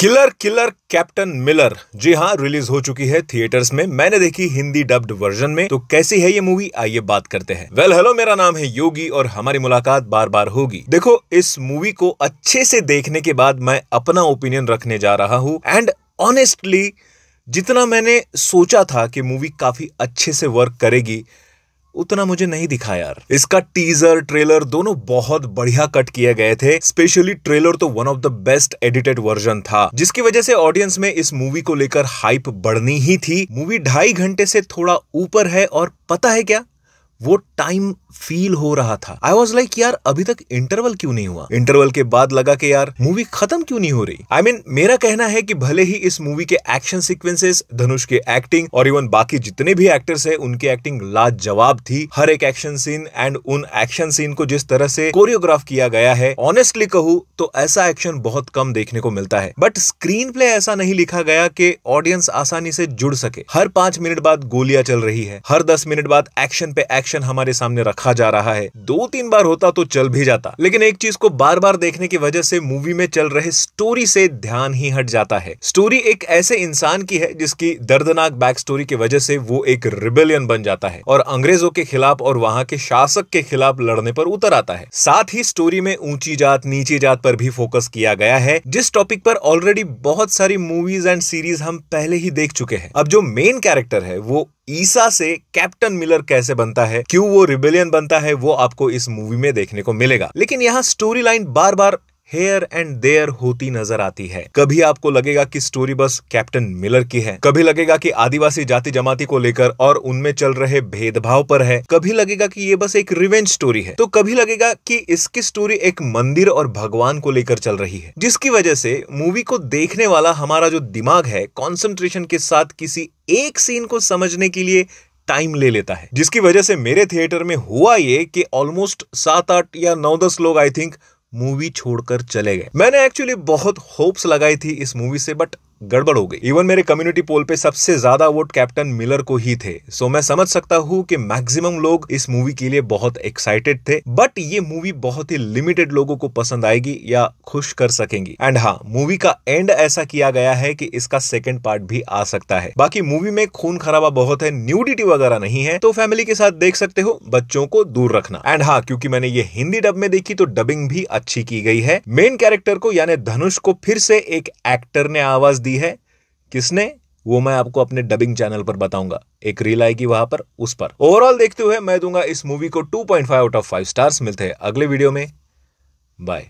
killer killer captain miller जी हाँ release हो चुकी है थिएटर्स में मैंने देखी हिंदी डब्ड वर्जन में तो कैसी है ये मूवी आइए बात करते हैं वेल well, हेलो मेरा नाम है योगी और हमारी मुलाकात बार बार होगी देखो इस मूवी को अच्छे से देखने के बाद मैं अपना ओपिनियन रखने जा रहा हूँ एंड ऑनेस्टली जितना मैंने सोचा था कि मूवी काफी अच्छे से वर्क करेगी उतना मुझे नहीं दिखा यार इसका टीजर ट्रेलर दोनों बहुत बढ़िया कट किए गए थे स्पेशली ट्रेलर तो one of the best edited version था जिसकी वजह से ऑडियंस में इस मूवी को लेकर हाइप बढ़नी ही थी मूवी ढाई घंटे से थोड़ा ऊपर है और पता है क्या वो टाइम फील हो रहा था आई वॉज लाइक यार अभी तक इंटरवल क्यों नहीं हुआ इंटरवल के बाद लगा कि यार मूवी खत्म क्यों नहीं हो रही आई I मीन mean, मेरा कहना है कि भले ही इस मूवी के एक्शन सीक्वेंसेस धनुष के एक्टिंग और इवन बाकी जितने भी एक्टर्स है उनकी एक्टिंग लाजवाब थी हर एक एक्शन सीन एंड उन एक्शन सीन को जिस तरह से कोरियोग्राफ किया गया है ऑनेस्टली कहू तो ऐसा एक्शन बहुत कम देखने को मिलता है बट स्क्रीन प्ले ऐसा नहीं लिखा गया कि ऑडियंस आसानी से जुड़ सके हर पांच मिनट बाद गोलियां चल रही है हर दस मिनट बाद एक्शन पे एक्शन ऑप्शन हमारे सामने रखा जा रहा है दो तीन बार होता तो चल भी जाता लेकिन एक चीज को बार बार देखने की वजह से मूवी में चल रहे स्टोरी से ध्यान ही हट जाता है स्टोरी एक ऐसे इंसान की है जिसकी दर्दनाक बैक स्टोरी की वजह से वो एक रिबेलियन बन जाता है और अंग्रेजों के खिलाफ और वहां के शासक के खिलाफ लड़ने पर उतर आता है साथ ही स्टोरी में ऊंची जात नीची जात पर भी फोकस किया गया है जिस टॉपिक पर ऑलरेडी बहुत सारी मूवीज एंड सीरीज हम पहले ही देख चुके हैं अब जो मेन कैरेक्टर है वो ईसा से कैप्टन मिलर कैसे बनता है क्यों वो रिबेलियन बनता है वो आपको इस मूवी में देखने को मिलेगा लेकिन यहाँ स्टोरी लाइन बार बार हेयर एंड देयर होती नजर आती है कभी आपको लगेगा कि स्टोरी बस कैप्टन मिलर की है कभी लगेगा कि आदिवासी जाति जमाती को लेकर और उनमें चल रहे भेदभाव पर है कभी लगेगा कि ये बस एक रिवेंज स्टोरी है तो कभी लगेगा कि इसकी स्टोरी एक मंदिर और भगवान को लेकर चल रही है जिसकी वजह से मूवी को देखने वाला हमारा जो दिमाग है कॉन्सेंट्रेशन के साथ किसी एक सीन को समझने के लिए टाइम ले लेता है जिसकी वजह से मेरे थिएटर में हुआ ये कि ऑलमोस्ट सात आठ या नौ दस लोग आई थिंक मूवी छोड़कर चले गए मैंने एक्चुअली बहुत होप्स लगाई थी इस मूवी से बट गड़बड़ हो गई इवन मेरे कम्युनिटी पोल पे सबसे ज्यादा वोट कैप्टन मिलर को ही थे सो मैं समझ सकता हूँ कि मैक्सिमम लोग इस मूवी के लिए बहुत एक्साइटेड थे बट ये मूवी बहुत ही लिमिटेड लोगों को पसंद आएगी या खुश कर सकेंगी एंड हाँ मूवी का एंड ऐसा किया गया है कि इसका सेकेंड पार्ट भी आ सकता है बाकी मूवी में खून खराबा बहुत है न्यूडिटी वगैरह नहीं है तो फैमिली के साथ देख सकते हो बच्चों को दूर रखना एंड हाँ क्योंकि मैंने ये हिंदी डब में देखी तो डबिंग भी अच्छी की गई है मेन कैरेक्टर को यानी धनुष को फिर से एक एक्टर ने आवाज दी दी है किसने वो मैं आपको अपने डबिंग चैनल पर बताऊंगा एक रील आएगी वहां पर उस पर ओवरऑल देखते हुए मैं दूंगा इस मूवी को 2.5 आउट ऑफ 5 स्टार्स मिलते हैं अगले वीडियो में बाय